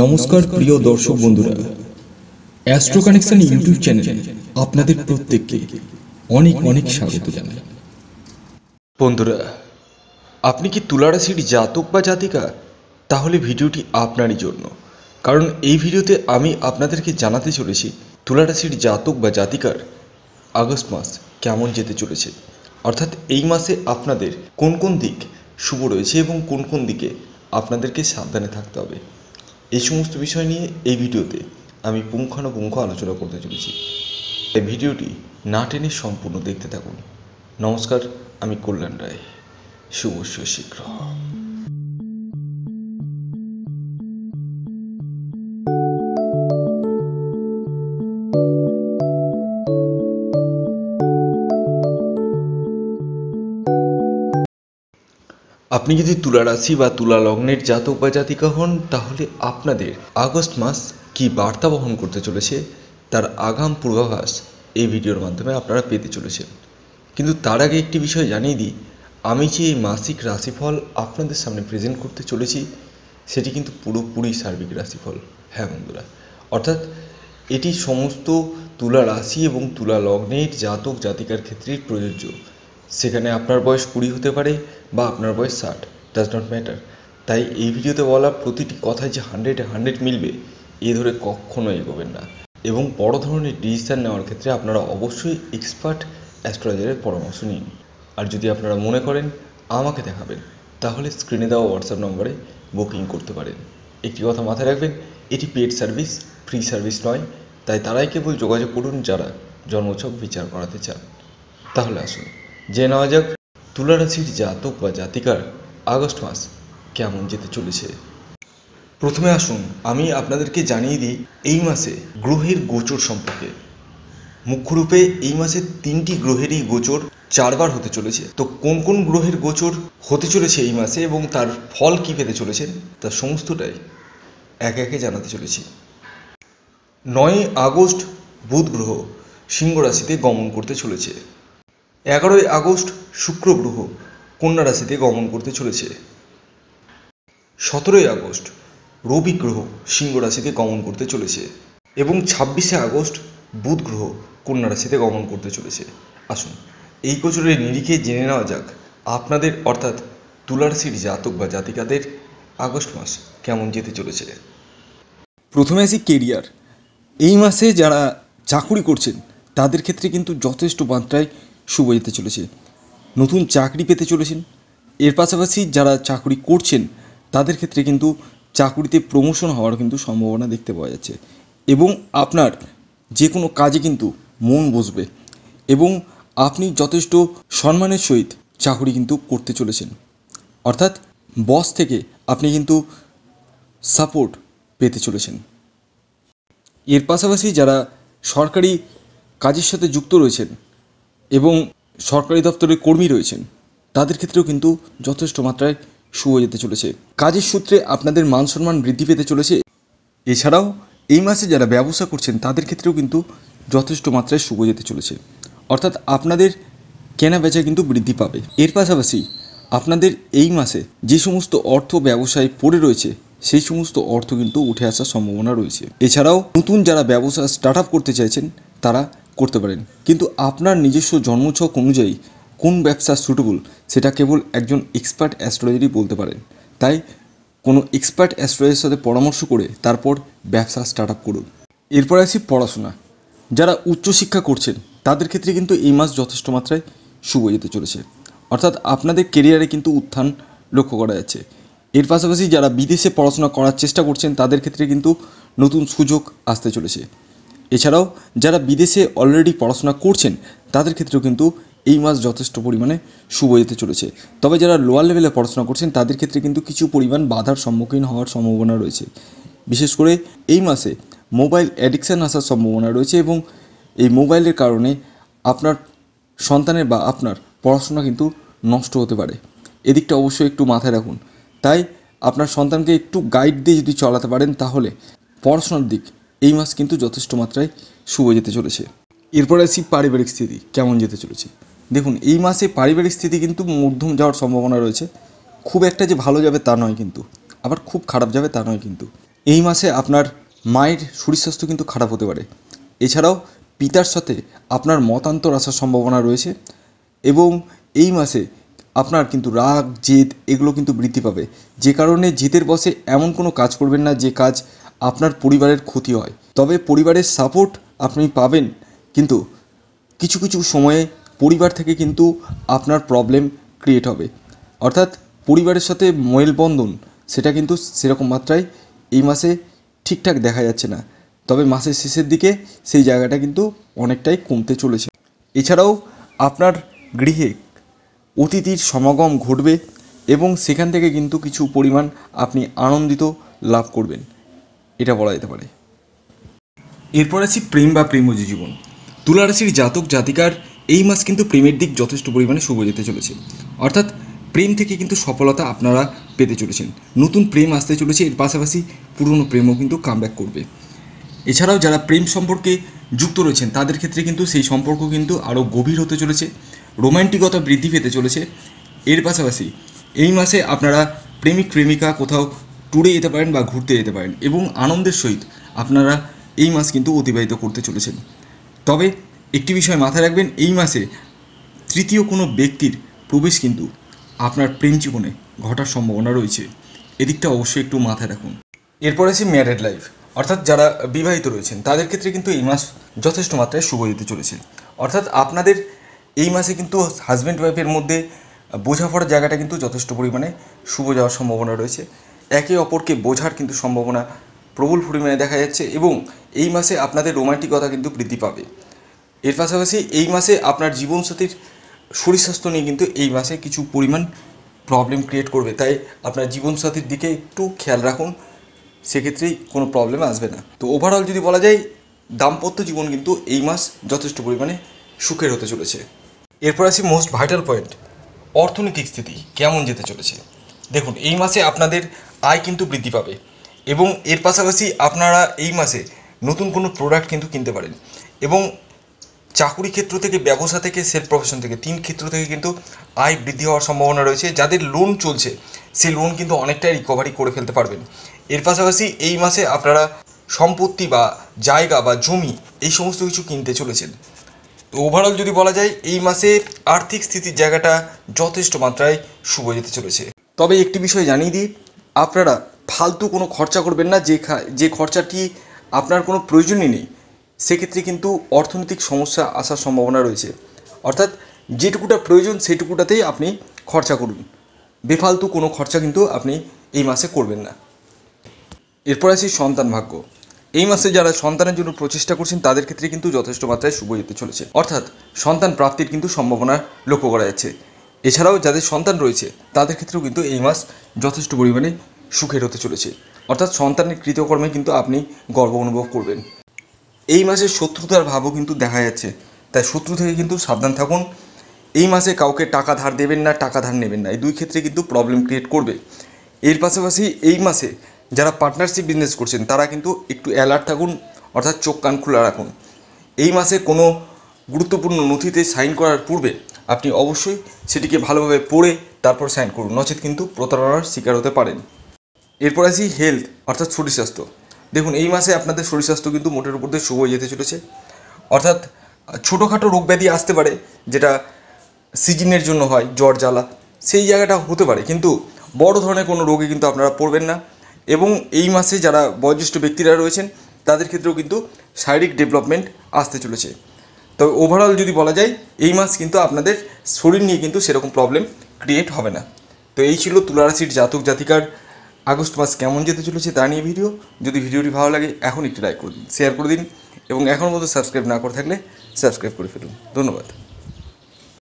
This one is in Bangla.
নমস্কার প্রিয় দর্শক বন্ধুরা অ্যাস্ট্রো কানেকশন ইউটিউব চ্যানেলে আপনাদের প্রত্যেককে অনেক অনেক স্বাগত জানাই বন্ধুরা আপনি কি তুলারাশির জাতক বা জাতিকা তাহলে ভিডিওটি আপনারই জন্য কারণ এই ভিডিওতে আমি আপনাদেরকে জানাতে চলেছি তুলারাশির জাতক বা জাতিকার আগস্ট মাস কেমন যেতে চলেছে অর্থাৎ এই মাসে আপনাদের কোন কোন দিক শুভ রয়েছে এবং কোন কোন দিকে আপনাদেরকে সাবধানে থাকতে হবে এই সমস্ত বিষয় নিয়ে এই ভিডিওতে আমি পুঙ্খানুপুঙ্খ আলোচনা করতে চলেছি এই ভিডিওটি না টেনে সম্পূর্ণ দেখতে থাকুন নমস্কার আমি কল্যাণ রায় শুভ শীঘ্র আপনি যদি তুলা রাশি বা তুলা লগ্নের জাতক বা জাতিকা হন তাহলে আপনাদের আগস্ট মাস কি বার্তা বহন করতে চলেছে তার আগাম পূর্বাভাস এই ভিডিওর মাধ্যমে আপনারা পেতে চলেছেন কিন্তু তার আগে একটি বিষয় জানিয়ে দিই আমি যে এই মাসিক রাশিফল আপনাদের সামনে প্রেজেন্ট করতে চলেছি সেটি কিন্তু পুরোপুরি সার্বিক রাশিফল হ্যাঁ বন্ধুরা অর্থাৎ এটি সমস্ত তুলা রাশি এবং তুলা লগ্নের জাতক জাতিকার ক্ষেত্রেই প্রযোজ্য সেখানে আপনার বয়স কুড়ি হতে পারে বা আপনার বয়স ষাট ডাজ নট ম্যাটার তাই এই ভিডিওতে বলা প্রতিটি কথায় যে হান্ড্রেডে হান্ড্রেড মিলবে এ ধরে কখনো এগোবেন না এবং বড় ধরনের ডিসিশান নেওয়ার ক্ষেত্রে আপনারা অবশ্যই এক্সপার্ট অ্যাস্ট্রোলজারের পরামর্শ নিন আর যদি আপনারা মনে করেন আমাকে দেখাবেন তাহলে স্ক্রিনে দেওয়া হোয়াটসঅ্যাপ নম্বরে বুকিং করতে পারেন একটি কথা মাথায় রাখবেন এটি পেড সার্ভিস ফ্রি সার্ভিস নয় তাই তারাই কেবল যোগাযোগ করুন যারা জন্মোৎসব বিচার করাতে চান তাহলে আসুন যে নেওয়া যাক তুলারাশির জাতক বা জাতিকার আগস্ট মাস কেমন যেতে চলেছে প্রথমে আসুন আমি আপনাদেরকে জানিয়ে দিই এই মাসে গ্রহের গোচর সম্পর্কে মুখ্যরূপে এই মাসে তিনটি গ্রহেরই গোচর চারবার হতে চলেছে তো কোন কোন গ্রহের গোচর হতে চলেছে এই মাসে এবং তার ফল কী পেতে চলেছেন তার সমস্তটাই একে একে জানাতে চলেছি নয় আগস্ট বুধ গ্রহ সিংহ রাশিতে গমন করতে চলেছে এগারোই আগস্ট শুক্র গ্রহ কন্যা রাশিতে গমন করতে চলেছে সতেরোই আগস্ট রবি গ্রহ সিংহ রাশিতে গমন করতে চলেছে এবং ছাব্বিশে আগস্ট বুধ গ্রহ কন্যা রাশিতে গমন করতে চলেছে আসুন এই গোচরের নিরিখে জেনে নেওয়া যাক আপনাদের অর্থাৎ তুলারাশির জাতক বা জাতিকাদের আগস্ট মাস কেমন যেতে চলেছে প্রথমে আছি কেরিয়ার এই মাসে যারা চাকুরি করছেন তাদের ক্ষেত্রে কিন্তু যথেষ্ট মাত্রায় শুভ যেতে চলেছে নতুন চাকরি পেতে চলেছেন এর পাশাপাশি যারা চাকরি করছেন তাদের ক্ষেত্রে কিন্তু চাকরিতে প্রমোশন হওয়ার কিন্তু সম্ভাবনা দেখতে পাওয়া যাচ্ছে এবং আপনার যে কোনো কাজে কিন্তু মন বসবে এবং আপনি যথেষ্ট সম্মানের সহিত চাকরি কিন্তু করতে চলেছেন অর্থাৎ বস থেকে আপনি কিন্তু সাপোর্ট পেতে চলেছেন এর পাশাপাশি যারা সরকারি কাজের সাথে যুক্ত রয়েছেন এবং সরকারি দপ্তরের কর্মী রয়েছেন তাদের ক্ষেত্রেও কিন্তু যথেষ্ট মাত্রায় শুয়ে যেতে চলেছে কাজের সূত্রে আপনাদের মান সম্মান বৃদ্ধি পেতে চলেছে এছাড়াও এই মাসে যারা ব্যবসা করছেন তাদের ক্ষেত্রেও কিন্তু যথেষ্ট মাত্রায় শুভ যেতে চলেছে অর্থাৎ আপনাদের কেনা বেচা কিন্তু বৃদ্ধি পাবে এর পাশাপাশি আপনাদের এই মাসে যে সমস্ত অর্থ ব্যবসায় পড়ে রয়েছে সেই সমস্ত অর্থ কিন্তু উঠে আসার সম্ভাবনা রয়েছে এছাড়াও নতুন যারা ব্যবসা স্টার্ট করতে চাইছেন তারা করতে পারেন কিন্তু আপনার নিজস্ব জন্মছক অনুযায়ী কোন ব্যবসা সুটেবল সেটা কেবল একজন এক্সপার্ট অ্যাস্ট্রোলজারই বলতে পারেন তাই কোনো এক্সপার্ট অ্যাস্ট্রোলজারের সাথে পরামর্শ করে তারপর ব্যবসা স্টার্ট আপ করুন এরপরে আসি পড়াশোনা যারা উচ্চশিক্ষা করছেন তাদের ক্ষেত্রে কিন্তু এই মাস যথেষ্ট মাত্রায় শুভ যেতে চলেছে অর্থাৎ আপনাদের কেরিয়ারে কিন্তু উত্থান লক্ষ্য করা যাচ্ছে এর পাশাপাশি যারা বিদেশে পড়াশোনা করার চেষ্টা করছেন তাদের ক্ষেত্রে কিন্তু নতুন সুযোগ আসতে চলেছে এছাড়াও যারা বিদেশে অলরেডি পড়াশোনা করছেন তাদের ক্ষেত্রেও কিন্তু এই মাস যথেষ্ট পরিমাণে শুভ যেতে চলেছে তবে যারা লোয়ার লেভেলে পড়াশোনা করছেন তাদের ক্ষেত্রে কিন্তু কিছু পরিমাণ বাধার সম্মুখীন হওয়ার সম্ভাবনা রয়েছে বিশেষ করে এই মাসে মোবাইল অ্যাডিকশান আসার সম্ভাবনা রয়েছে এবং এই মোবাইলের কারণে আপনার সন্তানের বা আপনার পড়াশোনা কিন্তু নষ্ট হতে পারে এদিকটা অবশ্যই একটু মাথায় রাখুন তাই আপনার সন্তানকে একটু গাইড দিয়ে যদি চলাতে পারেন তাহলে পড়াশোনার দিক এই মাস কিন্তু যথেষ্ট মাত্রায় শুভ যেতে চলেছে এরপরে আসি পারিবারিক স্থিতি কেমন যেতে চলেছে দেখুন এই মাসে পারিবারিক স্থিতি কিন্তু মধ্যম যাওয়ার সম্ভাবনা রয়েছে খুব একটা যে ভালো যাবে তা নয় কিন্তু আবার খুব খারাপ যাবে তা নয় কিন্তু এই মাসে আপনার মায়ের শরীর স্বাস্থ্য কিন্তু খারাপ হতে পারে এছাড়াও পিতার সাথে আপনার মতান্তর আসার সম্ভাবনা রয়েছে এবং এই মাসে আপনার কিন্তু রাগ জেদ এগুলো কিন্তু বৃদ্ধি পাবে যে কারণে জেদের বসে এমন কোনো কাজ করবেন না যে কাজ আপনার পরিবারের ক্ষতি হয় তবে পরিবারের সাপোর্ট আপনি পাবেন কিন্তু কিছু কিছু সময়ে পরিবার থেকে কিন্তু আপনার প্রবলেম ক্রিয়েট হবে অর্থাৎ পরিবারের সাথে মেলবন্ধন সেটা কিন্তু সেরকম মাত্রায় এই মাসে ঠিকঠাক দেখা যাচ্ছে না তবে মাসের শেষের দিকে সেই জায়গাটা কিন্তু অনেকটাই কমতে চলেছে এছাড়াও আপনার গৃহে অতিথির সমাগম ঘটবে এবং সেখান থেকে কিন্তু কিছু পরিমাণ আপনি আনন্দিত লাভ করবেন এটা বলা যেতে পারে এরপর আছি প্রেম বা প্রেমজ জীবন তুলারাশির জাতক জাতিকার এই মাস কিন্তু প্রেমের দিক যথেষ্ট পরিমাণে শুভ যেতে চলেছে অর্থাৎ প্রেম থেকে কিন্তু সফলতা আপনারা পেতে চলেছেন নতুন প্রেম আসতে চলেছে এর পাশাপাশি পুরনো প্রেমও কিন্তু কামব্যাক করবে এছাড়াও যারা প্রেম সম্পর্কে যুক্ত রয়েছেন তাদের ক্ষেত্রে কিন্তু সেই সম্পর্ক কিন্তু আরও গভীর হতে চলেছে রোম্যান্টিকতা বৃদ্ধি পেতে চলেছে এর পাশাপাশি এই মাসে আপনারা প্রেমিক প্রেমিকা কোথাও ট্যুরে যেতে পারেন বা ঘুরতে যেতে পারেন এবং আনন্দের সহিত আপনারা এই মাস কিন্তু অতিবাহিত করতে চলেছেন তবে একটি বিষয় মাথায় রাখবেন এই মাসে তৃতীয় কোনো ব্যক্তির প্রবেশ কিন্তু আপনার প্রেম জীবনে ঘটার সম্ভাবনা রয়েছে এদিকটা অবশ্যই একটু মাথায় রাখুন এরপর আছে ম্যারেড লাইফ অর্থাৎ যারা বিবাহিত রয়েছেন তাদের ক্ষেত্রে কিন্তু এই মাস যথেষ্ট মাত্রায় শুভ দিতে চলেছে অর্থাৎ আপনাদের এই মাসে কিন্তু হাজব্যান্ড ওয়াইফের মধ্যে বোঝাপড়ার জায়গাটা কিন্তু যথেষ্ট পরিমাণে শুভ যাওয়ার সম্ভাবনা রয়েছে একে অপরকে বোঝার কিন্তু সম্ভাবনা প্রবল পরিমাণে দেখা যাচ্ছে এবং এই মাসে আপনাদের রোমান্টিকতা কিন্তু বৃদ্ধি পাবে এর পাশাপাশি এই মাসে আপনার জীবনসাথীর শরীর স্বাস্থ্য নিয়ে কিন্তু এই মাসে কিছু পরিমাণ প্রবলেম ক্রিয়েট করবে তাই আপনার জীবনসাথীর দিকে একটু খেয়াল রাখুন সেক্ষেত্রেই কোনো প্রবলেম আসবে না তো ওভারঅল যদি বলা যায় দাম্পত্য জীবন কিন্তু এই মাস যথেষ্ট পরিমাণে সুখের হতে চলেছে এরপর আসি মোস্ট ভাইটাল পয়েন্ট অর্থনৈতিক স্থিতি কেমন যেতে চলেছে দেখুন এই মাসে আপনাদের আয় কিন্তু বৃদ্ধি পাবে এবং এর পাশাপাশি আপনারা এই মাসে নতুন কোনো প্রোডাক্ট কিন্তু কিনতে পারেন এবং চাকুরি ক্ষেত্র থেকে ব্যবসা থেকে সেলফ প্রফেশন থেকে তিন ক্ষেত্র থেকে কিন্তু আয় বৃদ্ধি হওয়ার সম্ভাবনা রয়েছে যাদের লোন চলছে সেই লোন কিন্তু অনেকটাই রিকভারি করে ফেলতে পারবেন এর পাশাপাশি এই মাসে আপনারা সম্পত্তি বা জায়গা বা জমি এই সমস্ত কিছু কিনতে চলেছেন তো ওভারঅল যদি বলা যায় এই মাসে আর্থিক স্থিতির জায়গাটা যথেষ্ট মাত্রায় শুভ যেতে চলেছে তবে একটি বিষয় জানিয়ে দিই আপনারা ফালতু কোনো খরচা করবেন না যে যে খরচাটি আপনার কোনো প্রয়োজনই নেই সেক্ষেত্রে কিন্তু অর্থনৈতিক সমস্যা আসার সম্ভাবনা রয়েছে অর্থাৎ যেটুকুটা প্রয়োজন সেটুকুটাতেই আপনি খরচা করুন বেফালতু কোনো খরচা কিন্তু আপনি এই মাসে করবেন না এরপর আসি সন্তান ভাগ্য এই মাসে যারা সন্তানের জন্য প্রচেষ্টা করছেন তাদের ক্ষেত্রে কিন্তু যথেষ্ট মাত্রায় শুভ যেতে চলেছে অর্থাৎ সন্তান প্রাপ্তির কিন্তু সম্ভাবনা লক্ষ্য করা যাচ্ছে এছাড়াও যাদের সন্তান রয়েছে তাদের ক্ষেত্রেও কিন্তু এই মাস যথেষ্ট পরিমাণে সুখের হতে চলেছে অর্থাৎ সন্তানের কৃতকর্মে কিন্তু আপনি গর্ব অনুভব করবেন এই মাসে শত্রুতার ভাবও কিন্তু দেখা যাচ্ছে তাই শত্রু থেকে কিন্তু সাবধান থাকুন এই মাসে কাউকে টাকা ধার দেবেন না টাকা ধার নেবেন না এই দুই ক্ষেত্রে কিন্তু প্রবলেম ক্রিয়েট করবে এর পাশাপাশি এই মাসে যারা পার্টনারশিপ বিজনেস করছেন তারা কিন্তু একটু অ্যালার্ট থাকুন অর্থাৎ চোখ কান খোলা রাখুন এই মাসে কোনো গুরুত্বপূর্ণ নথিতে সাইন করার পূর্বে আপনি অবশ্যই সেটিকে ভালোভাবে পড়ে তারপর সাইন করুন নচেত কিন্তু প্রতারণার শিকার হতে পারেন এরপর আসি হেলথ অর্থাৎ শরীর স্বাস্থ্য দেখুন এই মাসে আপনাদের শরীর স্বাস্থ্য কিন্তু মোটের উপর দিয়ে শুভ যেতে চলেছে অর্থাৎ ছোটোখাটো রোগ ব্যাধি আসতে পারে যেটা সিজনের জন্য হয় জ্বর জ্বালা সেই জায়গাটা হতে পারে কিন্তু বড় ধরনের কোনো রোগে কিন্তু আপনারা পড়বেন না এবং এই মাসে যারা বয়োজ্যেষ্ঠ ব্যক্তিরা রয়েছেন তাদের ক্ষেত্রেও কিন্তু শারীরিক ডেভেলপমেন্ট আসতে চলেছে তবে ওভারঅল যদি বলা যায় এই মাস কিন্তু আপনাদের শরীর নিয়ে কিন্তু সেরকম প্রবলেম ক্রিয়েট হবে না তো এই ছিল তুলারাশির জাতক জাতিকার আগস্ট মাস কেমন যেতে চলেছে তা নিয়ে ভিডিও যদি ভিডিওটি ভালো লাগে এখন একটি লাইক করে দিন শেয়ার করে দিন এবং এখনও মতো সাবস্ক্রাইব না করে থাকলে সাবস্ক্রাইব করে ফেলুন ধন্যবাদ